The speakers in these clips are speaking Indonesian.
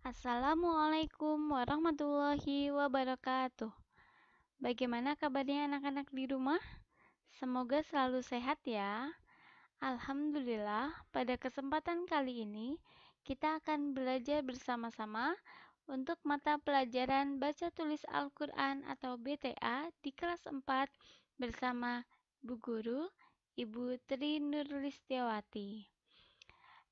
Assalamualaikum warahmatullahi wabarakatuh. Bagaimana kabarnya anak-anak di rumah? Semoga selalu sehat ya. Alhamdulillah, pada kesempatan kali ini kita akan belajar bersama-sama untuk mata pelajaran baca tulis Al-Qur'an atau BTA di kelas 4 bersama Bu Guru Ibu Tri Nurlistiawati.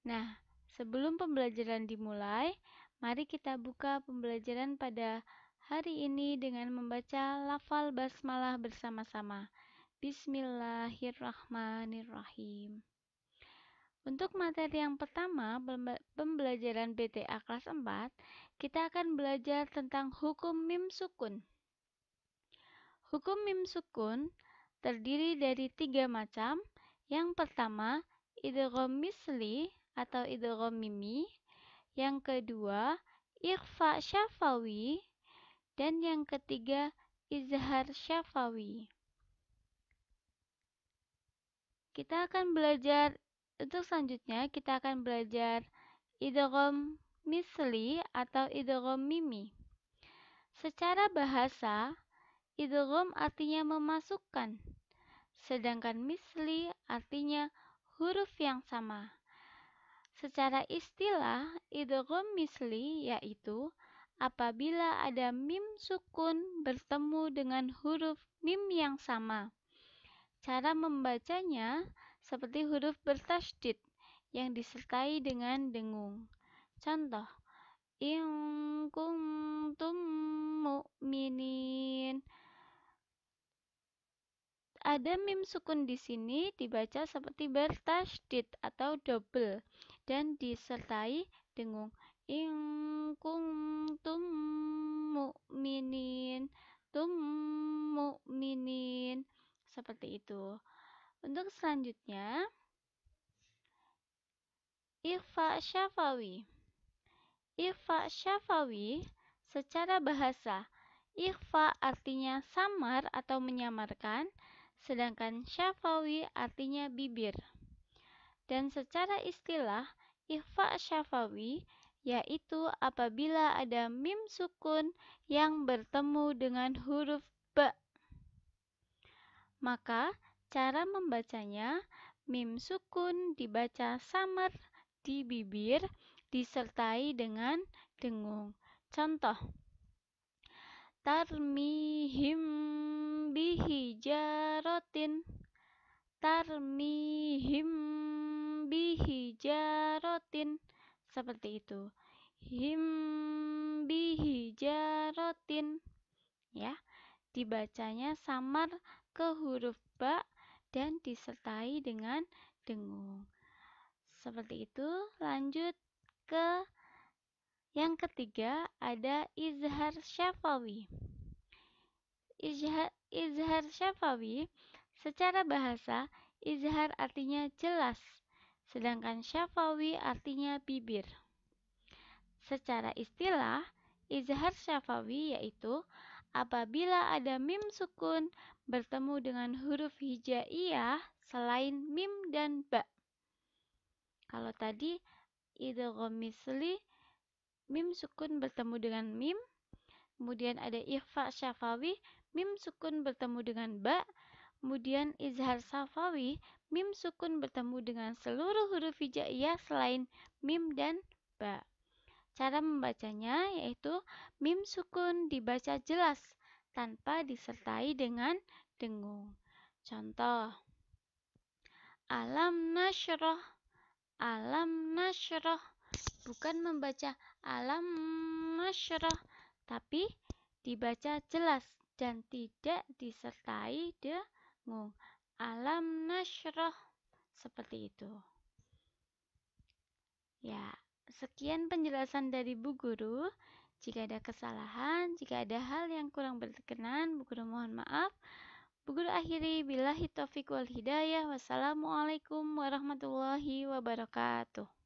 Nah, sebelum pembelajaran dimulai, Mari kita buka pembelajaran pada hari ini dengan membaca lafal basmalah bersama-sama. Bismillahirrahmanirrahim. Untuk materi yang pertama, pembelajaran BTA kelas 4, kita akan belajar tentang hukum mim sukun. Hukum mim sukun terdiri dari tiga macam. Yang pertama, idgham misli atau idgham mimi, yang kedua irfa syafawi, dan yang ketiga izhar syafawi. Kita akan belajar untuk selanjutnya kita akan belajar idrom misli atau idrom mimi. Secara bahasa, idrom artinya memasukkan, sedangkan misli artinya huruf yang sama. Secara istilah, idgham misli yaitu apabila ada mim sukun bertemu dengan huruf mim yang sama. Cara membacanya seperti huruf bertasydid yang disertai dengan dengung. Contoh, in kuntum mu'minin. Ada mim sukun di sini dibaca seperti bertasydid atau double dan disertai dengung ingkung tumu mu'minin tum mu'minin seperti itu untuk selanjutnya ifa Syafawi Ifa Syafawi secara bahasa ifa artinya samar atau menyamarkan sedangkan Syafawi artinya bibir dan secara istilah, ikhfa syafawi yaitu apabila ada mim sukun yang bertemu dengan huruf ba. Maka cara membacanya mim sukun dibaca samar di bibir disertai dengan dengung. Contoh tarmihim bihijarotin tarmihim bihijarotin seperti itu him bihijarotin ya dibacanya samar ke huruf ba dan disertai dengan dengung seperti itu lanjut ke yang ketiga ada izhar syafawi izhar, izhar syafawi secara bahasa izhar artinya jelas sedangkan syafawi artinya bibir. Secara istilah, izhar syafawi yaitu apabila ada mim sukun bertemu dengan huruf hijaiyah selain mim dan ba. Kalau tadi idgham mim sukun bertemu dengan mim, kemudian ada ikhfa syafawi, mim sukun bertemu dengan ba, Kemudian izhar safawi, mim sukun bertemu dengan seluruh huruf hijaiyah selain mim dan ba. Cara membacanya yaitu mim sukun dibaca jelas tanpa disertai dengan dengung. Contoh Alam nasroh Alam nasroh Bukan membaca alam nasroh Tapi dibaca jelas dan tidak disertai de alam nasroh seperti itu ya sekian penjelasan dari Bu Guru jika ada kesalahan jika ada hal yang kurang berkenan Bu Guru mohon maaf Bu Guru akhiri bila taufiq wal hidayah wassalamualaikum warahmatullahi wabarakatuh